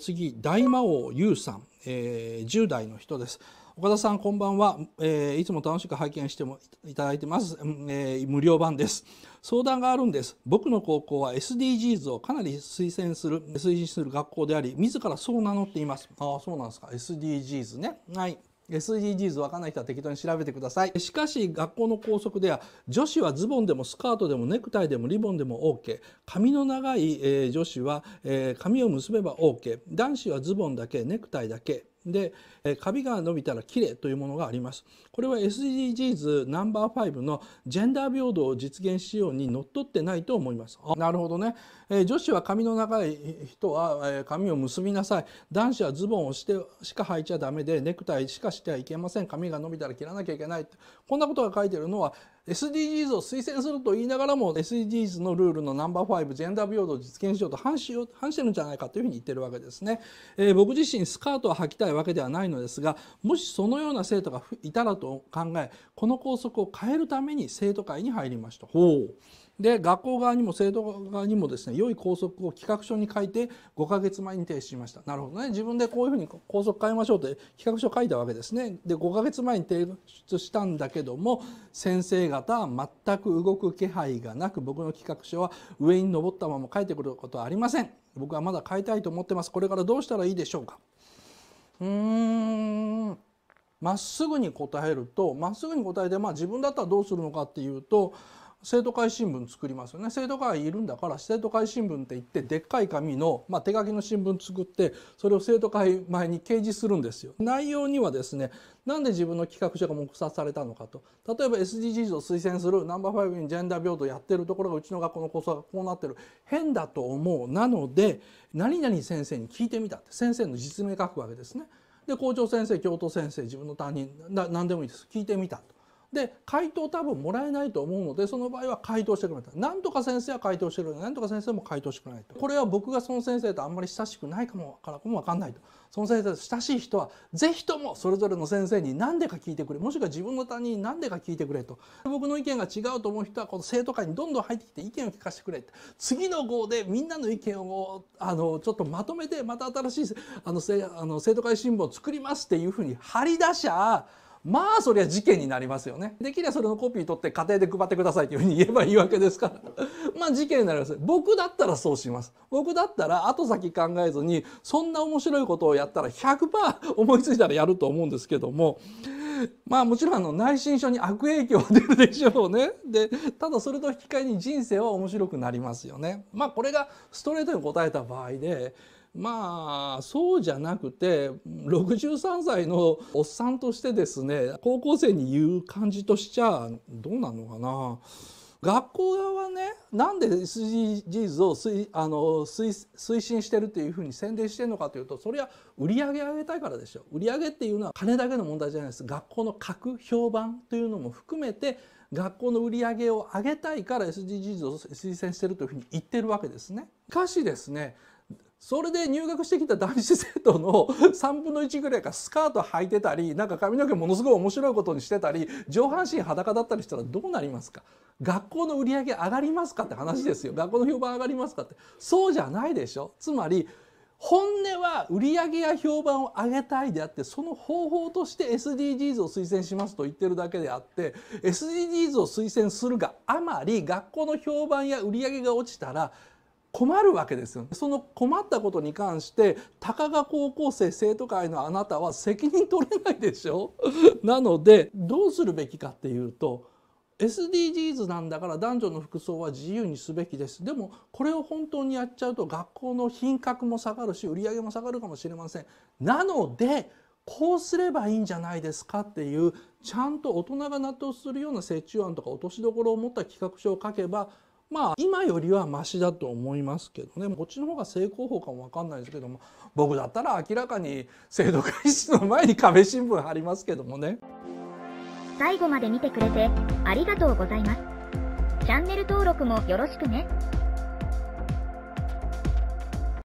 次大魔王優さん、えー、10代の人です岡田さんこんばんは、えー、いつも楽しく拝見してもいただいてます、えー、無料版です相談があるんです僕の高校は SDGs をかなり推薦する推進する学校であり自らそう名乗っていますああそうなんですか SDGs ねはい SDGs わかんない人は適当に調べてくださいしかし学校の校則では女子はズボンでもスカートでもネクタイでもリボンでも OK 髪の長い、えー、女子は、えー、髪を結べば OK 男子はズボンだけネクタイだけで、カビが伸びたら綺麗というものがあります。これは SDGs ナンバー5のジェンダー平等を実現しようにのっとってないと思います。なるほどね、え女子は髪の長い人は、え髪を結びなさい。男子はズボンをしてしか履いちゃダメで、ネクタイしかしてはいけません。髪が伸びたら切らなきゃいけない。こんなことが書いてるのは SDGs を推薦すると言いながらも SDGs のルールのナンバー5ジェンダー平等実現しようと反し反してるんじゃないかというふうに言ってるわけですね、えー、僕自身スカートを履きたいわけではないのですがもしそのような生徒がいたらと考えこの校則を変えるために生徒会に入りましたほうで学校側にも生徒側にもですね良い校則を企画書に書いて5ヶ月前に提出しましたなるほどね自分でこういうふうに校則変えましょうって企画書書いたわけですねで5ヶ月前に提出したんだけども先生方は全く動く気配がなく僕の企画書は上に登ったまま書いてくることはありません僕はまだ変えたいと思ってますこれからどうしたらいいでしょうかうーんまっすぐに答えるとまっすぐに答えて、まあ、自分だったらどうするのかっていうと生徒会新聞作りますよね生徒会いるんだから生徒会新聞って言ってでっかい紙の、まあ、手書きの新聞作ってそれを生徒会前に掲示するんですよ。内容にはですねなんで自分の企画書が黙殺されたのかと例えば SDGs を推薦するナンバー5にジェンダー平等やってるところがうちの学校の校則がこうなってる変だと思うなので何々先生に聞いてみたって先生の実名書くわけですね。で校長先生教頭先生自分の担任何でもいいです聞いてみたと。で回答多分もらえないと思うのでその場合は回答してくれないなんとか先生は回答してくれないんとか先生も回答してくれないとこれは僕がその先生とあんまり親しくないかもからかも分かんないとその先生と親しい人は是非ともそれぞれの先生に何でか聞いてくれもしくは自分の担任に何でか聞いてくれと僕の意見が違うと思う人はこの生徒会にどんどん入ってきて意見を聞かせてくれて次の号でみんなの意見をあのちょっとまとめてまた新しいあのあの生徒会新聞を作りますっていうふうに張り出しゃあまあそりゃ事件になりますよねできればそれのコピー取って家庭で配ってくださいというふうに言えばいいわけですから まあ事件になります僕だったらそうします僕だったら後先考えずにそんな面白いことをやったら100%思いついたらやると思うんですけどもまあもちろんあの内申書に悪影響は出るでしょうね。で、ただそれと引き換えに人生は面白くなりますよね。まあこれがストレートに答えた場合で、まあそうじゃなくて63歳のおっさんとしてですね高校生に言う感じとしちゃどうなのかな。学校側はねなんで SDGs を推あの推進してるっていうふうに宣伝してるのかというとそれは売り上げ上げたいからでしょ売り上げっていうのは金だけの問題じゃないです学校の格評判というのも含めて学校の売り上げを上げたいから SDGs を推薦してるというふうに言ってるわけですね。しかしですねそれで入学してきた男子生徒の3分の1ぐらいがスカート履いてたりなんか髪の毛ものすごい面白いことにしてたり上半身裸だったりしたらどうなりますか学校の売り上げ上がりますかって話ですよ学校の評判上がりますかってそうじゃないでしょつまり本音は売り上げや評判を上げたいであってその方法として SDGs を推薦しますと言ってるだけであって SDGs を推薦するがあまり学校の評判や売り上げが落ちたら困るわけですよ、その困ったことに関して高賀高校生生徒会のあなたは責任取れないでしょ なのでどうするべきかっていうと SDGs なんだから男女の服装は自由にすべきですでもこれを本当にやっちゃうと学校の品格も下がるし売り上げも下がるかもしれませんなのでこうすればいいんじゃないですかっていうちゃんと大人が納得するような折衷案とか落としどころを持った企画書を書けばまあ今よりはマシだと思いますけどねこっちの方が正攻法かも分かんないですけども僕だったら明らかに制度開始の前に壁新聞貼りますけどもね最後まで見てくれてありがとうございますチャンネル登録もよろしくね